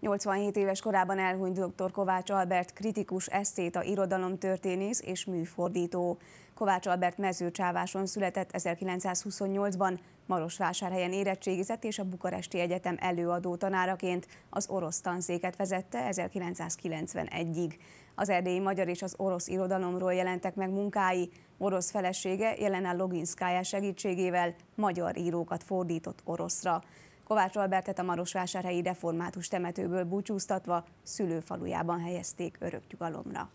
87 éves korában elhunyt dr. Kovács Albert kritikus irodalom történész és műfordító. Kovács Albert mezőcsáváson született 1928-ban, Marosvásárhelyen érettségizett és a Bukaresti Egyetem előadó tanáraként az orosz tanszéket vezette 1991-ig. Az erdélyi magyar és az orosz irodalomról jelentek meg munkái, orosz felesége a Loginszkája segítségével magyar írókat fordított oroszra. Kovács Albertet a Marosvásárhelyi Református temetőből búcsúztatva szülőfalujában helyezték örök nyugalomra.